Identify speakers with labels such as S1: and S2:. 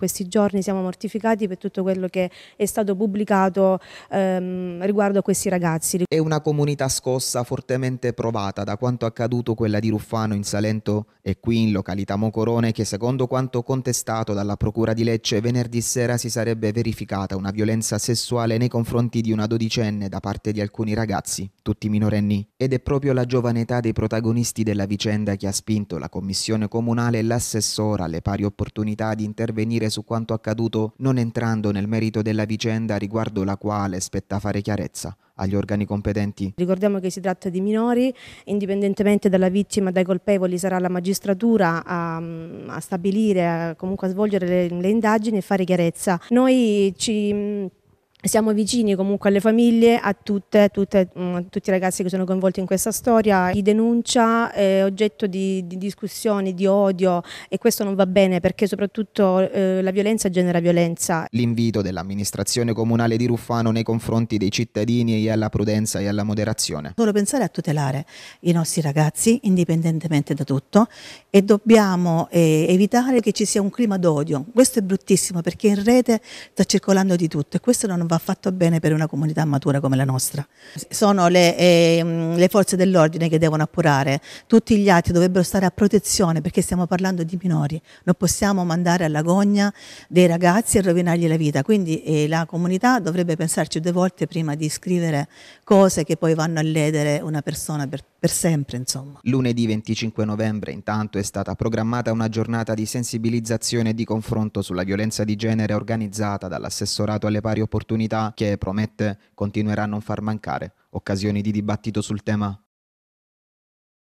S1: questi giorni siamo mortificati per tutto quello che è stato pubblicato ehm,
S2: riguardo a questi ragazzi. È una comunità scossa fortemente provata da quanto accaduto quella di Ruffano in Salento e qui in località Mocorone che secondo quanto contestato dalla Procura di Lecce venerdì sera si sarebbe verificata una violenza sessuale nei confronti di una dodicenne da parte di alcuni ragazzi, tutti minorenni. Ed è proprio la giovane età dei protagonisti della vicenda che ha spinto la Commissione Comunale e l'assessora alle pari opportunità di intervenire su quanto accaduto non entrando nel merito della vicenda riguardo la quale spetta fare chiarezza agli organi competenti.
S1: Ricordiamo che si tratta di minori, indipendentemente dalla vittima dai colpevoli sarà la magistratura a, a stabilire, a, comunque a svolgere le, le indagini e fare chiarezza. Noi ci siamo vicini comunque alle famiglie, a, tutte, tutte, a mm, tutti i ragazzi che sono coinvolti in questa storia. Di denuncia è eh, oggetto di, di discussioni, di odio e questo non va bene perché soprattutto eh, la
S2: violenza genera violenza. L'invito dell'amministrazione comunale di Ruffano nei confronti dei cittadini è alla prudenza e alla moderazione.
S3: Solo pensare a tutelare i nostri ragazzi indipendentemente da tutto e dobbiamo eh, evitare che ci sia un clima d'odio. Questo è bruttissimo perché in rete sta circolando di tutto e questo non va va fatto bene per una comunità matura come la nostra. Sono le, eh, le forze dell'ordine che devono appurare, tutti gli altri dovrebbero stare a protezione perché stiamo parlando di minori, non possiamo mandare all'agonia dei ragazzi e rovinargli la vita, quindi eh, la comunità dovrebbe pensarci due volte prima di scrivere cose che poi vanno a ledere una persona per, per sempre. Insomma.
S2: Lunedì 25 novembre intanto è stata programmata una giornata di sensibilizzazione e di confronto sulla violenza di genere organizzata dall'assessorato alle pari opportunità opportunità che, promette, continuerà a non far mancare. Occasioni di dibattito sul tema